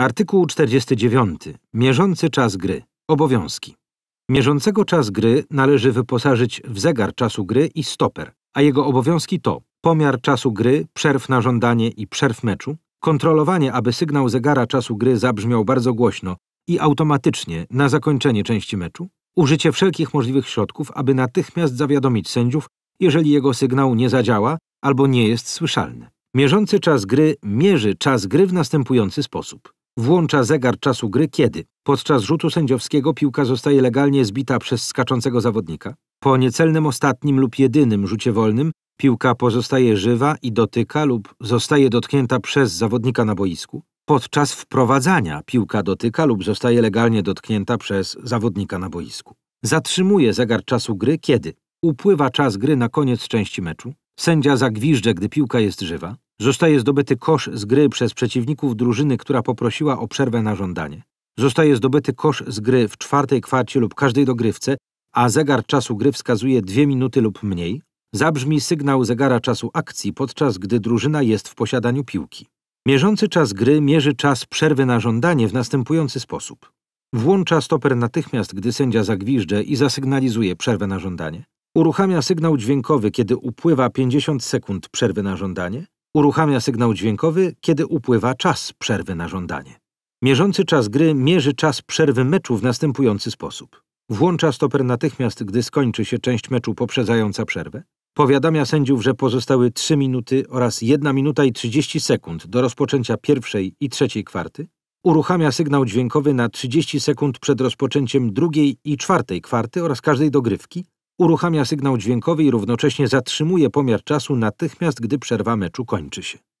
Artykuł 49. Mierzący czas gry. Obowiązki. Mierzącego czas gry należy wyposażyć w zegar czasu gry i stoper, a jego obowiązki to pomiar czasu gry, przerw na żądanie i przerw meczu, kontrolowanie, aby sygnał zegara czasu gry zabrzmiał bardzo głośno i automatycznie na zakończenie części meczu, użycie wszelkich możliwych środków, aby natychmiast zawiadomić sędziów, jeżeli jego sygnał nie zadziała albo nie jest słyszalny. Mierzący czas gry mierzy czas gry w następujący sposób włącza zegar czasu gry kiedy? Podczas rzutu sędziowskiego piłka zostaje legalnie zbita przez skaczącego zawodnika. Po niecelnym ostatnim lub jedynym rzucie wolnym piłka pozostaje żywa i dotyka lub zostaje dotknięta przez zawodnika na boisku. Podczas wprowadzania piłka dotyka lub zostaje legalnie dotknięta przez zawodnika na boisku. Zatrzymuje zegar czasu gry kiedy? Upływa czas gry na koniec części meczu. Sędzia zagwiżdża, gdy piłka jest żywa. Zostaje zdobyty kosz z gry przez przeciwników drużyny, która poprosiła o przerwę na żądanie. Zostaje zdobyty kosz z gry w czwartej kwarcie lub każdej dogrywce, a zegar czasu gry wskazuje dwie minuty lub mniej, zabrzmi sygnał zegara czasu akcji, podczas gdy drużyna jest w posiadaniu piłki. Mierzący czas gry mierzy czas przerwy na żądanie w następujący sposób. Włącza stoper natychmiast, gdy sędzia zagwiżdże i zasygnalizuje przerwę na żądanie. Uruchamia sygnał dźwiękowy, kiedy upływa 50 sekund przerwy na żądanie. Uruchamia sygnał dźwiękowy, kiedy upływa czas przerwy na żądanie. Mierzący czas gry mierzy czas przerwy meczu w następujący sposób. Włącza stoper natychmiast, gdy skończy się część meczu poprzedzająca przerwę. Powiadamia sędziów, że pozostały 3 minuty oraz 1 minuta i 30 sekund do rozpoczęcia pierwszej i trzeciej kwarty. Uruchamia sygnał dźwiękowy na 30 sekund przed rozpoczęciem drugiej i czwartej kwarty oraz każdej dogrywki, uruchamia sygnał dźwiękowy i równocześnie zatrzymuje pomiar czasu natychmiast, gdy przerwa meczu kończy się.